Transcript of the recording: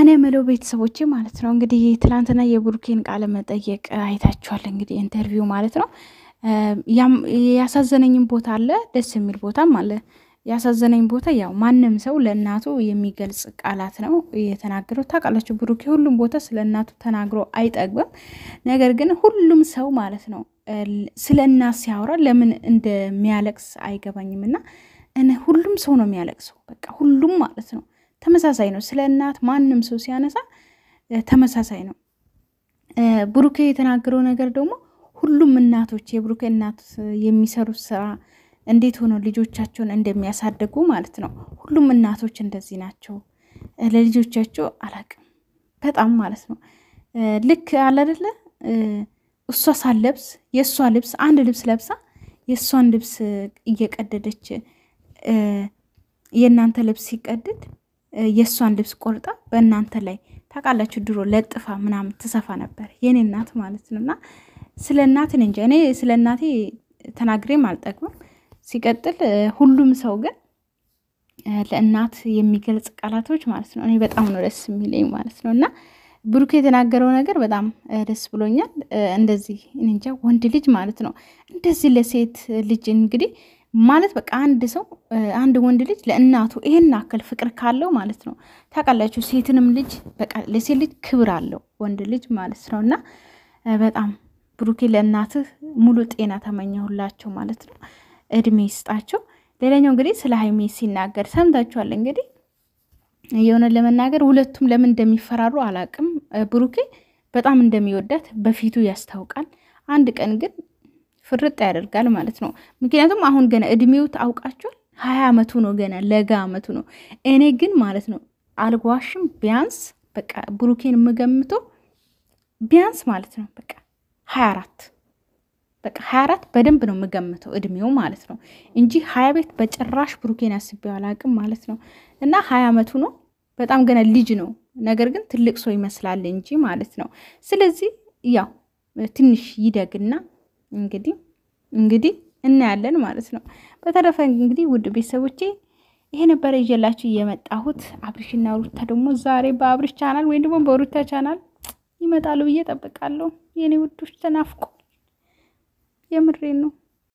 እኔ የምለው ቤተሰቦች ማለት ነው እንግዲህ ትናንትና የብሩኬን ቃለ መጠየቅ አይታችኋል። እንግዲህ ኢንተርቪው ማለት ነው ያሳዘነኝም ቦታ አለ፣ ደስ የሚል ቦታም አለ። ያሳዘነኝ ቦታ ያው ማንም ሰው ለእናቱ የሚገልጽ ቃላት ነው የተናገረው። ታውቃላችሁ ብሩኬ ሁሉም ቦታ ስለ እናቱ ተናግሮ አይጠግብም። ነገር ግን ሁሉም ሰው ማለት ነው ስለ እናት ሲያወራ ለምን እንደሚያለቅስ አይገባኝም። እና ሁሉም ሰው ነው የሚያለቅሰው፣ በቃ ሁሉም ማለት ነው ተመሳሳይ ነው። ስለ እናት ማንም ሰው ሲያነሳ ተመሳሳይ ነው። ብሩኬ የተናገረው ነገር ደግሞ ሁሉም እናቶች የብሩኬ እናት የሚሰሩት ስራ እንዴት ሆነው ልጆቻቸውን እንደሚያሳድጉ ማለት ነው። ሁሉም እናቶች እንደዚህ ናቸው። ለልጆቻቸው አላቅም በጣም ማለት ነው። ልክ አላደለ እሷ ሳትለብስ የእሷ ልብስ አንድ ልብስ ለብሳ የእሷን ልብስ እየቀደደች የእናንተ ልብስ ሲቀደድ የእሷን ልብስ ቆርጣ በእናንተ ላይ ታውቃላችሁ፣ ድሮ ለጥፋ ምናምን ትሰፋ ነበር የኔ እናት ማለት ነው። እና ስለ እናትን እንጂ እኔ ስለ እናቴ ተናግሬም አልጠቅምም። ሲቀጥል ሁሉም ሰው ግን ለእናት የሚገልጽ ቃላቶች ማለት ነው እኔ በጣም ነው ደስ የሚለኝ ማለት ነው። እና ብሩክ የተናገረው ነገር በጣም ደስ ብሎኛል። እንደዚህ እንጃ ወንድ ልጅ ማለት ነው እንደዚህ ለሴት ልጅ እንግዲህ ማለት በቃ አንድ ሰው አንድ ወንድ ልጅ ለእናቱ ይሄን አክል ፍቅር ካለው ማለት ነው ታውቃላችሁ፣ ሴትንም ልጅ በቃ ለሴት ልጅ ክብር አለው ወንድ ልጅ ማለት ነው። እና በጣም ብሩኬ ለእናትህ ሙሉ ጤና ተመኘሁላቸው ማለት ነው፣ እድሜ ይስጣቸው። ሌላኛው እንግዲህ ስለ ሀይሜ ሲናገር ሰምታችኋል። እንግዲህ የሆነ ለመናገር ሁለቱም ለምን እንደሚፈራሩ አላቅም። ብሩኬ በጣም እንደሚወዳት በፊቱ ያስታውቃል። አንድ ቀን ግን ፍርጥ ያደርጋል ማለት ነው። ምክንያቱም አሁን ገና እድሜው ታውቃችኋል፣ ሀያ ዓመቱ ነው ገና ለጋ ዓመቱ ነው። እኔ ግን ማለት ነው አልጓሽም፣ ቢያንስ በቃ ብሩኬን የምገምተው ቢያንስ ማለት ነው በቃ ሀያ አራት በቃ ሀያ አራት በደንብ ነው የምገምተው እድሜው ማለት ነው እንጂ ሀያ ቤት በጭራሽ ብሩኬን አስቤው አላቅም ማለት ነው። እና ሀያ አመቱ ነው በጣም ገና ልጅ ነው። ነገር ግን ትልቅ ሰው ይመስላል እንጂ ማለት ነው። ስለዚህ ያው ትንሽ ይደግና እንግዲህ እንግዲህ እናያለን ማለት ነው። በተረፈ እንግዲህ ውድ ቤተሰቦቼ ይሄ ነበረ ይዤላችሁ እየመጣሁት አብርሽና ሩታ ደግሞ ዛሬ በአብርሽ ቻናል ወይም ደግሞ በሩታ ቻናል ይመጣሉ ብዬ ጠብቃለሁ። የኔ ውዶች ተናፍቆ የምሬን ነው።